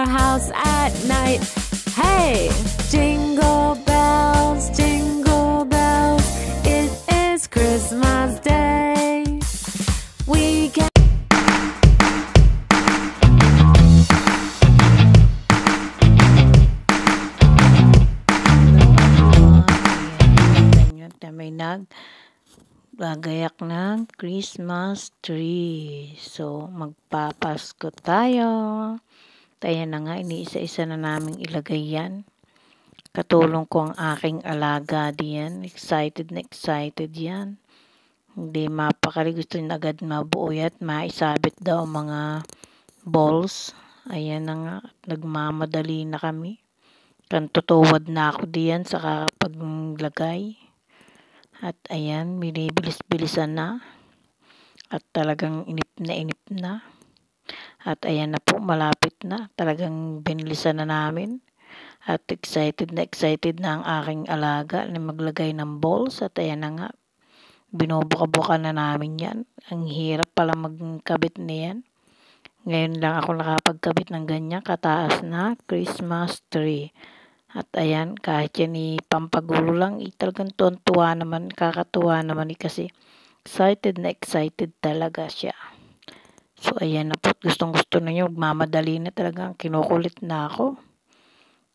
our house at night. Hey, jingle bells, jingle bells, it is Christmas Day. We can nag gagayak ng Christmas tree. So, magpapasko tayo. At ayan na nga, iniisa-isa na namin ilagay yan. Katulong ko ang aking alaga diyan. Excited na excited yan. Hindi mapakali gusto niya agad mabuo at maisabit daw mga balls. Ayan na nga, nagmamadali na kami. Kantutuwad na ako diyan sa kakapaglagay. At ayan, binibilis-bilisan na. At talagang inip na inip na. At ayan na po, malapit na. Talagang binilisan na namin. At excited na excited na ang aking alaga na maglagay ng balls. At ayan na nga, binubuka-buka na namin yan. Ang hirap pala magkabit niyan. Ngayon lang ako nakapagkabit ng ganyan kataas na Christmas tree. At ayan, kahit yan ni pampagulo lang, eh, talagang tuwan-tuwa naman, kakatuwa naman eh, kasi excited na excited talaga siya. So, ayan na po. Gustong gusto na nyo. Mamadali na talaga. Kinukulit na ako.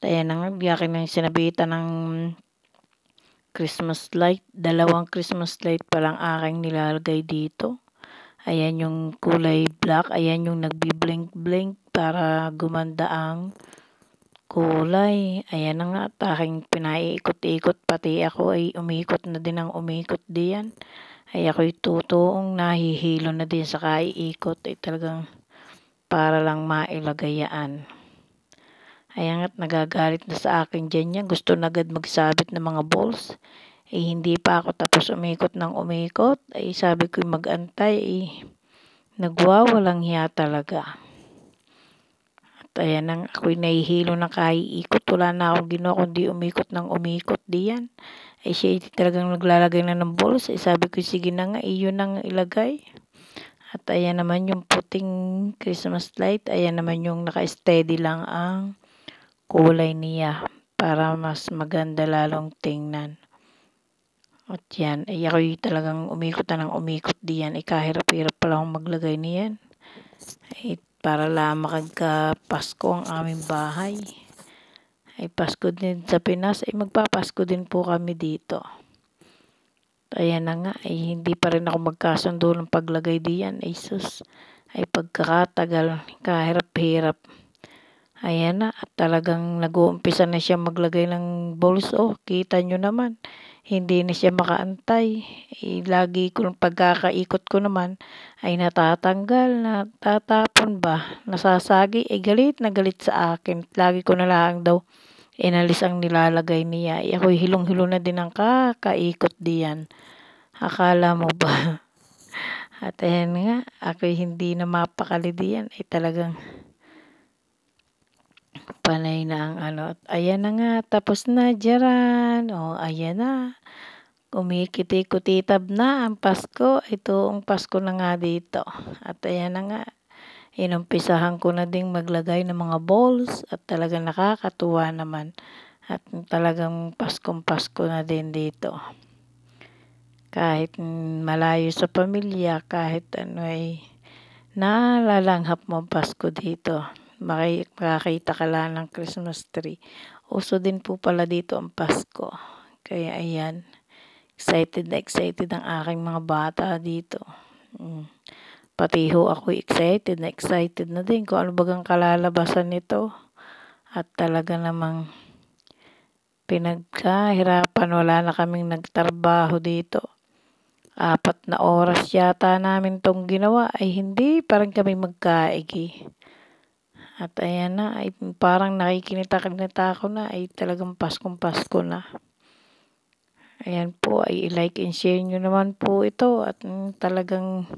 Ayan na nga. Biyakin yung sinabita ng Christmas light. Dalawang Christmas light pa lang aking nilalagay dito. Ayan yung kulay black. Ayan yung nagbi-blink-blink para gumanda ang kulay. Ayan na nga at aking pinaiikot-ikot pati ako ay umiikot na din ang umiikot diyan ay ako'y totoong nahihilo na din sa kaiikot ay talagang para lang mailagayaan. Ayan at nagagalit na sa akin dyan yan. Gusto na agad magsabit ng mga balls. Ay hindi pa ako tapos umikot ng umikot. Ay, sabi ko magantay. ay nagwawalang hiya talaga. At ayan ang ako'y nahihilo na kaiikot. Wala na akong ginawa kundi umikot ng umikot diyan. Eh, ay siya talagang naglalagay na ng balls. Ay sabi ko, sige na nga, iyon ang ilagay. At ayan naman yung puting Christmas light. Ayan naman yung naka-steady lang ang kulay niya. Para mas maganda lalong tingnan. At yan, ay ako talagang umikot na ng umikot diyan. Ay eh, kahirap-hirap pala akong maglagay niyan. Ay eh, para lang makagka Pasko ang aming bahay ay Pasko din sa Pinas, ay magpapasko din po kami dito. Ayan na nga, ay hindi pa rin ako magkasundo ng paglagay diyan. Ay sus, ay pagkakatagal, kahirap-hirap. Ayan na, at talagang nag-uumpisa na siya maglagay ng balls. Oh, kita nyo naman hindi na siya makaantay. Eh, lagi ko, pagkakaikot ko naman, ay natatanggal, natatapon ba, nasasagi, eh galit na galit sa akin. Lagi ko na lang daw inalis ang nilalagay niya. Eh, ako'y hilong-hilo na din ang kakaikot diyan. Akala mo ba? At ayan nga, ako'y hindi na mapakali diyan. Eh talagang Panay na ang ano. Ayan na nga, tapos na dyaran. O, ayan na. Kumikiti-kutitab na ang Pasko. Ito ang Pasko na nga dito. At ayan na nga. Inumpisahan ko na ding maglagay ng mga balls at talagang nakakatuwa naman. At talagang Paskong-Pasko na din dito. Kahit malayo sa pamilya, kahit ano ay nalalanghap mo Pasko dito makakita ka lang ng Christmas tree. Uso din po pala dito ang Pasko. Kaya ayan, excited na excited ang aking mga bata dito. Mm. Pati ho ako excited na excited na din kung ano bagang kalalabasan nito. At talaga namang pinagkahirapan, wala na kaming nagtrabaho dito apat na oras yata namin tong ginawa ay hindi parang kami magkaigi. At ayan na, ay parang nakikinita-kinita ako na ay talagang Paskong-Pasko na. Ayan po, ay like and share nyo naman po ito. At mm, talagang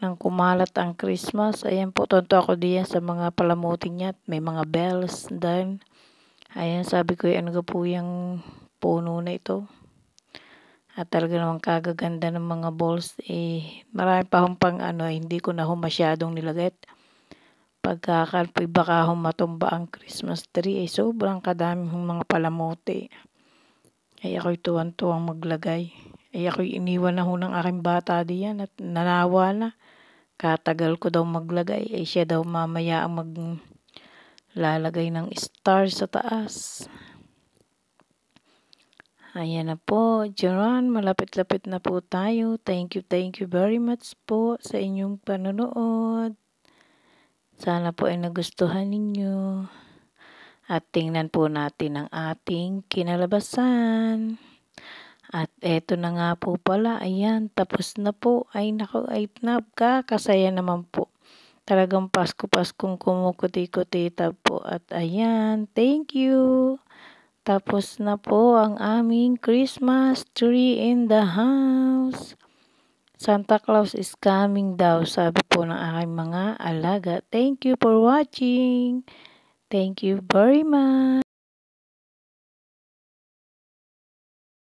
nang kumalat ang Christmas, ayan po, tonto ako diyan sa mga palamutin niya. At may mga bells din. Ayan, sabi ko, ano ka po yung puno na ito. At talaga naman kagaganda ng mga balls. Eh, marami pa akong pang ano, eh, hindi ko na ho masyadong nilagay pagkakalpoy baka humatumba ang Christmas tree ay sobrang kadaming mga palamote. Ay ako'y tuwan-tuwang maglagay. Ay ako'y iniwan na ho ng aking bata diyan at nanawa na. Katagal ko daw maglagay ay siya daw mamaya ang maglalagay ng star sa taas. Ayan na po, Jeron, malapit-lapit na po tayo. Thank you, thank you very much po sa inyong panonood. Sana po ay nagustuhan ninyo. At tingnan po natin ang ating kinalabasan. At eto na nga po pala, ayan, tapos na po. Ay nako, ay napkakasaya naman po. Talagang Pasko-Paskong kumukuti-kutita po. At ayan, thank you. Tapos na po ang aming Christmas tree in the house. Santa Claus is coming daw, sabi po ng aking mga alaga. Thank you for watching. Thank you very much.